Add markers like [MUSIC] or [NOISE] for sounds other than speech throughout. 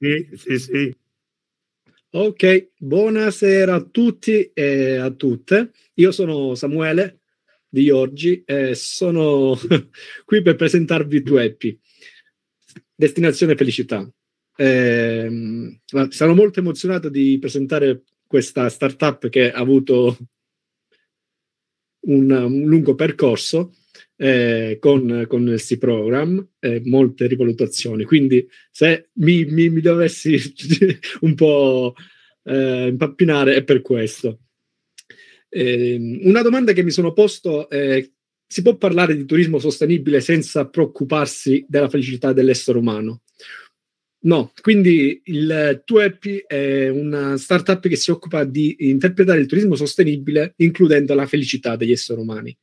Sì, sì, sì. Ok, buonasera a tutti e a tutte. Io sono Samuele di Orgi e sono [LAUGHS] qui per presentarvi due EP. Destinazione Felicità. Eh, sono molto emozionato di presentare questa startup che ha avuto un, un lungo percorso eh, con, con il C-Program, eh, molte rivalutazioni. Quindi se mi, mi, mi dovessi [LAUGHS] un po' eh, impappinare è per questo. Ehm, una domanda che mi sono posto è si può parlare di turismo sostenibile senza preoccuparsi della felicità dell'essere umano? No, quindi il TuEpi è una startup che si occupa di interpretare il turismo sostenibile includendo la felicità degli esseri umani.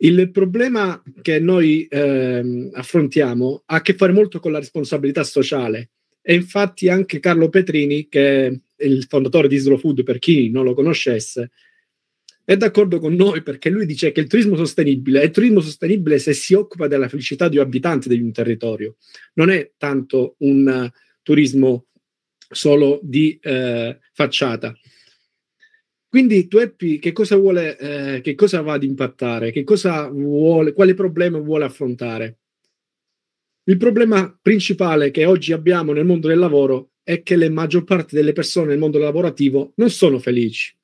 Il problema che noi eh, affrontiamo ha a che fare molto con la responsabilità sociale e infatti anche Carlo Petrini, che è il fondatore di Slow Food, per chi non lo conoscesse, è d'accordo con noi perché lui dice che il turismo sostenibile è turismo sostenibile se si occupa della felicità di un abitante di un territorio, non è tanto un uh, turismo solo di uh, facciata. Quindi Tueppi che cosa vuole, eh, che cosa va ad impattare, che cosa vuole, quale problema vuole affrontare? Il problema principale che oggi abbiamo nel mondo del lavoro è che la maggior parte delle persone nel mondo lavorativo non sono felici.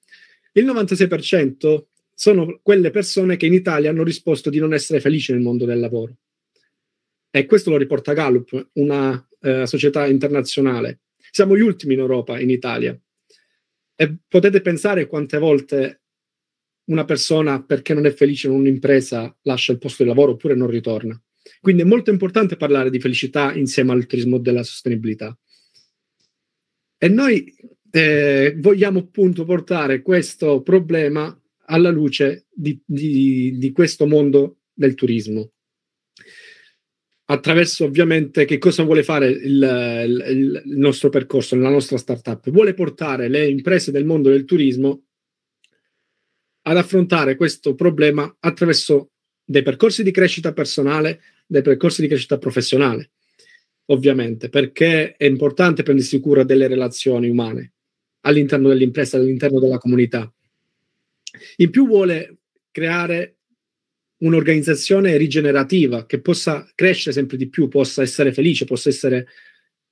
Il 96% sono quelle persone che in Italia hanno risposto di non essere felici nel mondo del lavoro. E questo lo riporta Gallup, una eh, società internazionale. Siamo gli ultimi in Europa, in Italia. E potete pensare quante volte una persona, perché non è felice in un'impresa, lascia il posto di lavoro oppure non ritorna. Quindi è molto importante parlare di felicità insieme al turismo della sostenibilità. E noi eh, vogliamo appunto portare questo problema alla luce di, di, di questo mondo del turismo attraverso ovviamente che cosa vuole fare il, il, il nostro percorso, la nostra startup. Vuole portare le imprese del mondo del turismo ad affrontare questo problema attraverso dei percorsi di crescita personale, dei percorsi di crescita professionale, ovviamente, perché è importante prendersi cura delle relazioni umane all'interno dell'impresa, all'interno della comunità. In più vuole creare un'organizzazione rigenerativa che possa crescere sempre di più, possa essere felice, possa essere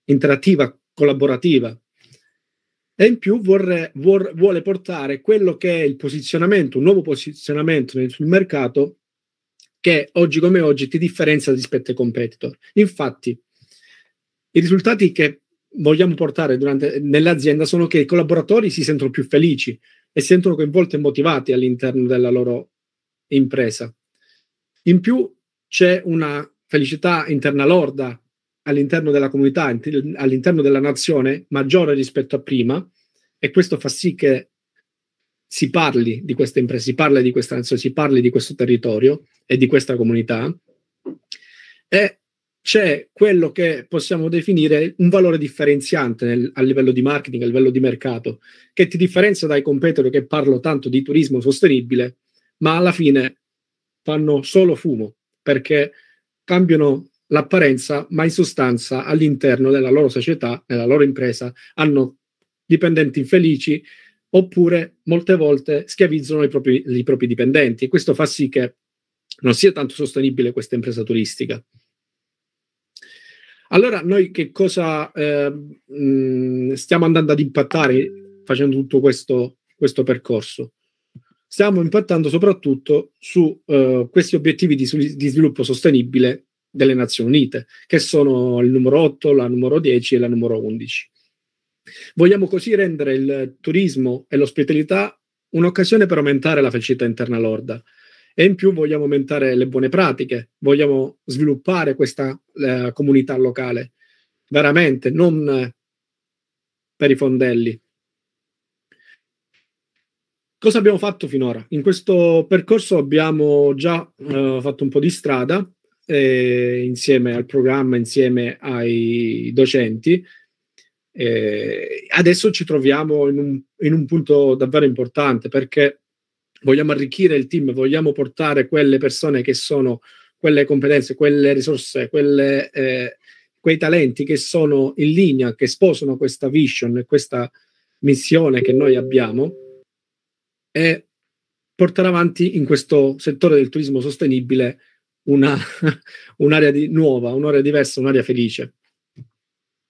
interattiva, collaborativa. E in più vorre, vor, vuole portare quello che è il posizionamento, un nuovo posizionamento nel, sul mercato che oggi come oggi ti differenzia rispetto ai competitor. Infatti, i risultati che vogliamo portare durante, nell'azienda sono che i collaboratori si sentono più felici e si sentono coinvolti e motivati all'interno della loro impresa. In più c'è una felicità interna lorda all'interno della comunità, all'interno della nazione, maggiore rispetto a prima, e questo fa sì che si parli di queste imprese, si parli di questa nazione, si parli di questo territorio e di questa comunità. E c'è quello che possiamo definire un valore differenziante nel, a livello di marketing, a livello di mercato, che ti differenzia dai competitor che parlo tanto di turismo sostenibile, ma alla fine fanno solo fumo perché cambiano l'apparenza, ma in sostanza all'interno della loro società, nella loro impresa, hanno dipendenti infelici oppure molte volte schiavizzano i propri, i propri dipendenti questo fa sì che non sia tanto sostenibile questa impresa turistica. Allora noi che cosa eh, stiamo andando ad impattare facendo tutto questo, questo percorso? stiamo impattando soprattutto su uh, questi obiettivi di, di, sviluppo sostenibile delle Nazioni Unite, che sono il numero 8, la numero 10 e la numero 11. Vogliamo così rendere il turismo e l'ospitalità un'occasione per aumentare la felicità interna lorda e in più vogliamo aumentare le buone pratiche, vogliamo sviluppare questa uh, comunità locale, veramente, non per i fondelli, Cosa abbiamo fatto finora? In questo percorso abbiamo già eh, fatto un po' di strada eh, insieme al programma, insieme ai docenti. Eh, adesso ci troviamo in un, in un punto davvero importante perché vogliamo arricchire il team, vogliamo portare quelle persone che sono quelle competenze, quelle risorse, quelle, eh, quei talenti che sono in linea, che sposano questa vision, questa missione che noi abbiamo e portare avanti in questo settore del turismo sostenibile una, [LAUGHS] un'area di, nuova, un'area diversa, un'area felice.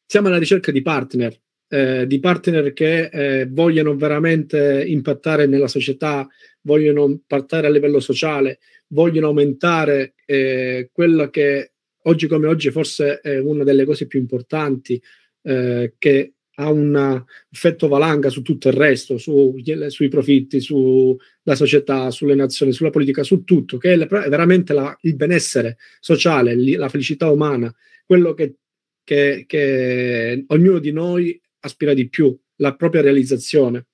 Siamo alla ricerca di partner, eh, di partner che eh, vogliono veramente impattare nella società, vogliono impattare a livello sociale, vogliono aumentare eh, quella che oggi come oggi forse è una delle cose più importanti eh, che ha un eh, effetto valanga su tutto il resto, su, sui profitti, sulla società, sulle nazioni, sulla politica, su tutto, che è veramente la, il benessere sociale, la felicità umana, quello che, che, che ognuno di noi aspira di più, la propria realizzazione.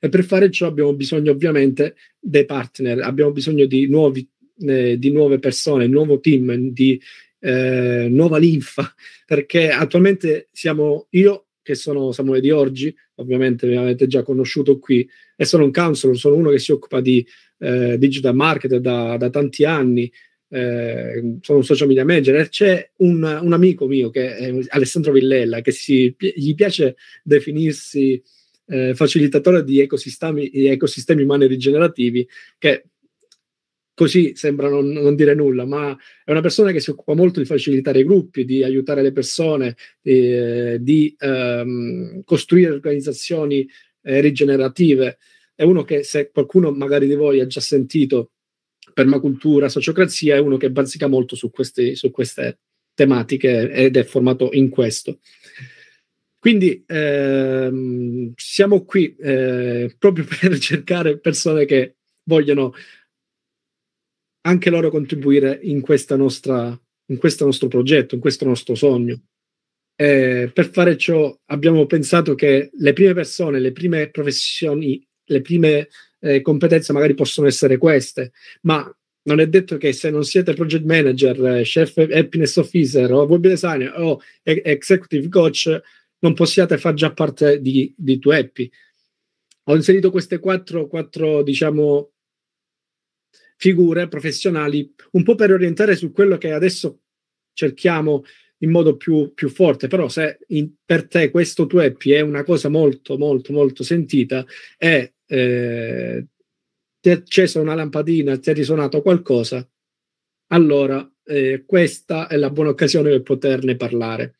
E per fare ciò abbiamo bisogno ovviamente dei partner, abbiamo bisogno di, nuovi, eh, di nuove persone, nuovo team, di eh, nuova linfa, perché attualmente siamo io che sono Samuele Di Orgi, ovviamente mi avete già conosciuto qui, e sono un counselor, sono uno che si occupa di eh, digital marketing da, da, tanti anni, eh, sono un social media manager. C'è un, un, amico mio che è Alessandro Villella, che si, gli piace definirsi eh, facilitatore di ecosistemi, ecosistemi umani rigenerativi, che così sembra non, non, dire nulla, ma è una persona che si occupa molto di facilitare i gruppi, di aiutare le persone, eh, di ehm, costruire organizzazioni eh, rigenerative. È uno che se qualcuno magari di voi ha già sentito permacultura, sociocrazia, è uno che bazzica molto su, questi, su queste tematiche ed è formato in questo. Quindi ehm, siamo qui eh, proprio [LAUGHS] per cercare persone che vogliono anche loro contribuire in, questa nostra, in questo nostro progetto, in questo nostro sogno. Eh, per fare ciò abbiamo pensato che le prime persone, le prime professioni, le prime eh, competenze magari possono essere queste, ma non è detto che se non siete project manager, eh, chef happiness officer o web designer o executive coach non possiate far già parte di, di tu happy. Ho inserito queste quattro, quattro diciamo, figure professionali, un po' per orientare su quello che adesso cerchiamo in modo più, più forte, però se in, per te questo tuo happy è una cosa molto, molto, molto sentita e eh, ti è accesa una lampadina, ti è risuonato qualcosa, allora eh, questa è la buona occasione per poterne parlare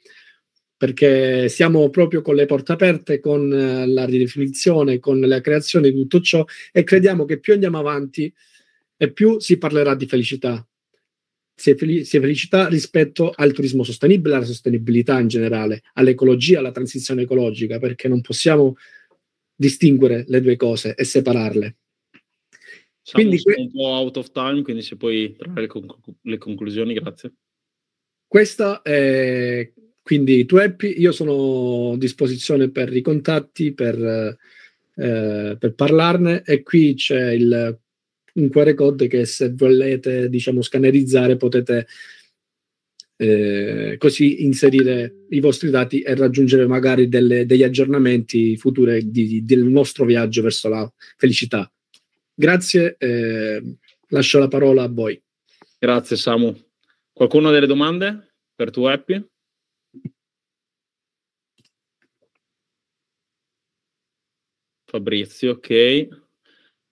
perché siamo proprio con le porte aperte, con eh, la ridefinizione, con la creazione di tutto ciò e crediamo che più andiamo avanti, e più si parlerà di felicità, sia, fel- sia felicità rispetto al turismo sostenibile, alla sostenibilità in generale, all'ecologia, alla transizione ecologica, perché non possiamo distinguere le due cose e separarle. Siamo quindi, un po' out of time, quindi se puoi trarre le, conc- le, conclusioni, grazie. Questa è quindi tu Happy, io sono a disposizione per i contatti, per, eh, per parlarne e qui c'è il un QR code che se volete, diciamo, scannerizzare potete eh, così inserire i vostri dati e raggiungere magari delle, degli aggiornamenti futuri di, di, del nostro viaggio verso la felicità. Grazie, eh, lascio la parola a voi. Grazie Samu. Qualcuno ha delle domande per tu Happy? Fabrizio, ok.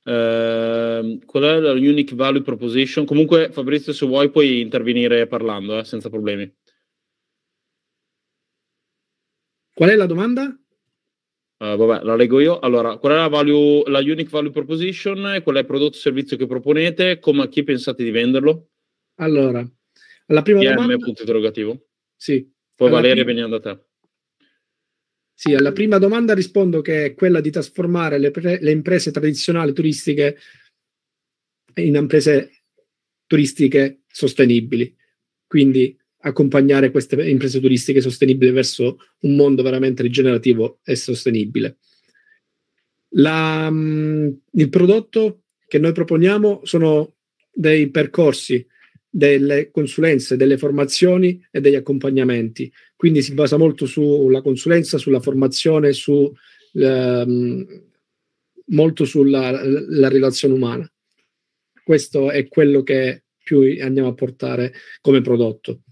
Ehm, qual è la unique value proposition? Comunque, Fabrizio, se vuoi puoi intervenire parlando, eh, senza problemi. Qual è la domanda? Uh, vabbè, la leggo io. Allora, qual è la, value, la unique value proposition? Qual è il prodotto o servizio che proponete? Come a chi pensate di venderlo? Allora, la prima DM, domanda... punto interrogativo. Sì. Poi Valeria, prima... veniamo da te. Sì, alla prima domanda rispondo che è quella di trasformare le, pre- le imprese tradizionali turistiche in imprese turistiche sostenibili. Quindi accompagnare queste imprese turistiche sostenibili verso un mondo veramente rigenerativo e sostenibile. La, mm, il prodotto che noi proponiamo sono dei percorsi delle consulenze, delle formazioni e degli accompagnamenti. Quindi si basa molto sulla consulenza, sulla formazione, su, ehm, molto sulla relazione umana. Questo è quello che più andiamo a portare come prodotto.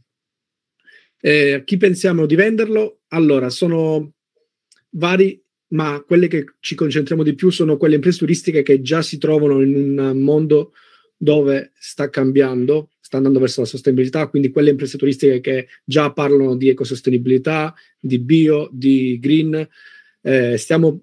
Eh, chi pensiamo di venderlo? Allora, sono vari, ma quelle che ci concentriamo di più sono quelle imprese turistiche che già si trovano in un mondo dove sta cambiando sta andando verso la sostenibilità, quindi quelle imprese turistiche che già parlano di ecosostenibilità, di bio, di green, eh, stiamo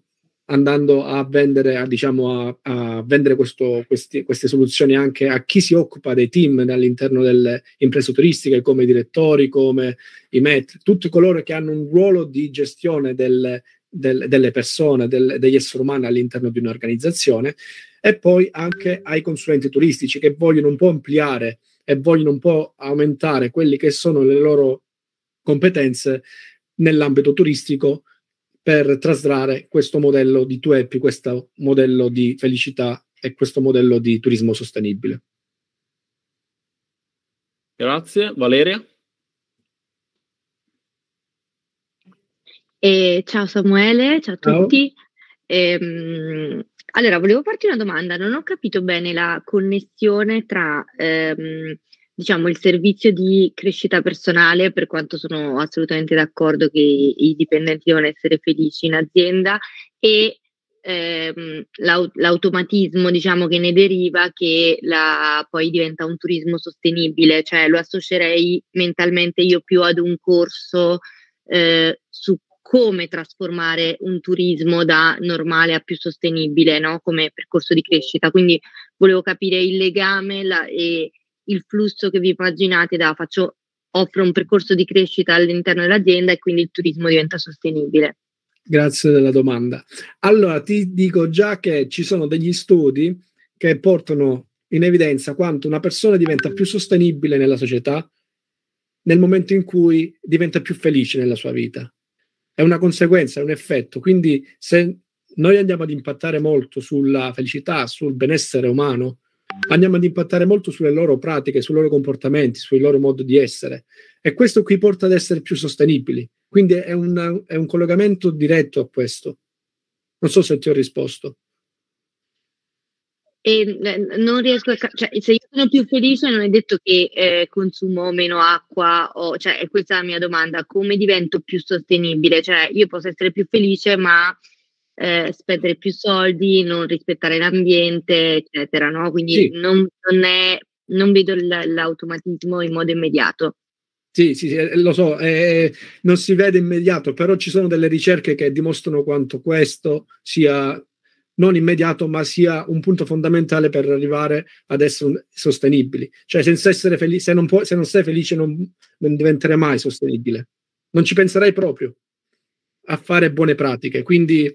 andando a vendere, a, diciamo, a, a vendere questo, questi, queste soluzioni anche a chi si occupa dei team all'interno delle imprese turistiche, come i direttori, come i metri, tutti coloro che hanno un ruolo di gestione del, del, delle persone, del, degli esseri umani all'interno di un'organizzazione e poi anche ai consulenti turistici che vogliono un po' ampliare e vogliono un po' aumentare quelle che sono le loro competenze nell'ambito turistico per traslare questo modello di Two Happy, questo modello di felicità e questo modello di turismo sostenibile. Grazie. Valeria? Eh, ciao Samuele, ciao a ciao. tutti. Eh, allora, volevo farti una domanda, non ho capito bene la connessione tra ehm, diciamo il servizio di crescita personale, per quanto sono assolutamente d'accordo che i, dipendenti devono essere felici in azienda e ehm, l'au- l'automatismo diciamo che ne deriva che la, poi diventa un turismo sostenibile, cioè lo associerei mentalmente io più ad un corso eh, su come trasformare un turismo da normale a più sostenibile no? come percorso di crescita. Quindi volevo capire il legame la, e il flusso che vi immaginate da faccio, offro un percorso di crescita all'interno dell'azienda e quindi il turismo diventa sostenibile. Grazie della domanda. Allora, ti dico già che ci sono degli studi che portano in evidenza quanto una persona diventa più sostenibile nella società nel momento in cui diventa più felice nella sua vita è una conseguenza, è un effetto. Quindi se noi andiamo ad impattare molto sulla felicità, sul benessere umano, andiamo ad impattare molto sulle loro pratiche, sui loro comportamenti, sul loro modo di essere. E questo qui porta ad essere più sostenibili. Quindi è, una, è un collegamento diretto a questo. Non so se ti ho risposto e non riesco a cioè, se io sono più felice non è detto che eh, consumo meno acqua o, cioè questa è la mia domanda come divento più sostenibile cioè io posso essere più felice ma eh, spendere più soldi non rispettare l'ambiente eccetera no quindi sì. non, non, è, non vedo l'automatismo in modo immediato sì, sì, sì, eh, lo so, eh, non si vede immediato, però ci sono delle ricerche che dimostrano quanto questo sia non immediato, ma sia un punto fondamentale per arrivare ad essere sostenibili. Cioè, senza essere felice, se non, se non sei felice, non, non diventerai mai sostenibile. Non ci penserai proprio a fare buone pratiche. Quindi,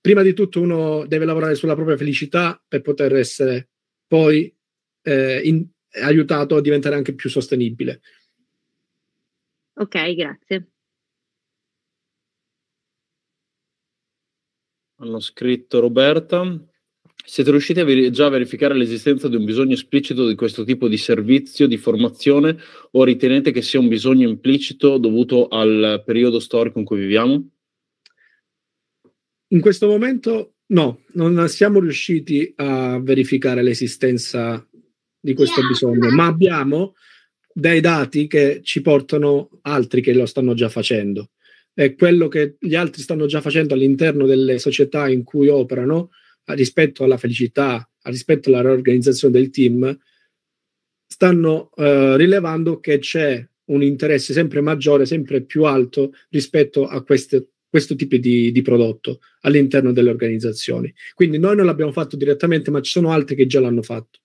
prima di tutto, uno deve lavorare sulla propria felicità per poter essere poi eh, in, aiutato a diventare anche più sostenibile. Ok, grazie. hanno scritto Roberta. Siete riusciti a ver- già a verificare l'esistenza di un bisogno esplicito di questo tipo di servizio, di formazione, o ritenete che sia un bisogno implicito dovuto al periodo storico in cui viviamo? In questo momento no, non siamo riusciti a verificare l'esistenza di questo bisogno, ma abbiamo dei dati che ci portano altri che lo stanno già facendo eh, quello che gli altri stanno già facendo all'interno delle società in cui operano rispetto alla felicità, rispetto alla riorganizzazione del team, stanno eh, rilevando che c'è un interesse sempre maggiore, sempre più alto rispetto a queste, questo tipo di, di, prodotto all'interno delle organizzazioni. Quindi noi non l'abbiamo fatto direttamente, ma ci sono altri che già l'hanno fatto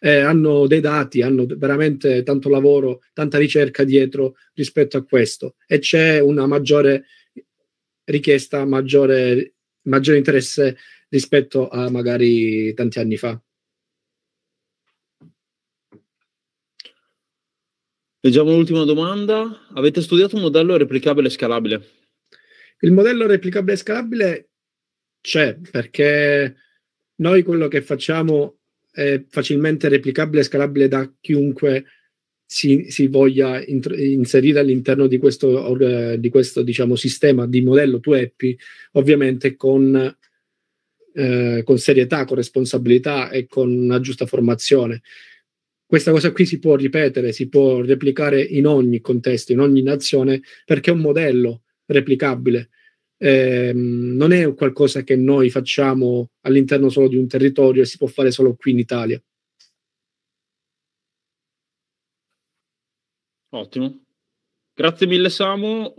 eh, hanno dei dati, hanno veramente tanto lavoro, tanta ricerca dietro rispetto a questo e c'è una maggiore richiesta, maggiore, maggiore interesse rispetto a magari tanti anni fa. Leggiamo l'ultima domanda. Avete studiato un modello replicabile e scalabile? Il modello replicabile e scalabile c'è perché noi quello che facciamo è facilmente replicabile e scalabile da chiunque si, si voglia int- inserire all'interno di questo, di questo diciamo, sistema di modello to happy, ovviamente con, eh, con serietà, con responsabilità e con una giusta formazione. Questa cosa qui si può ripetere, si può replicare in ogni contesto, in ogni nazione, perché è un modello replicabile eh, non è qualcosa che noi facciamo all'interno solo di un territorio e si può fare solo qui in Italia. Ottimo. Grazie mille Samu.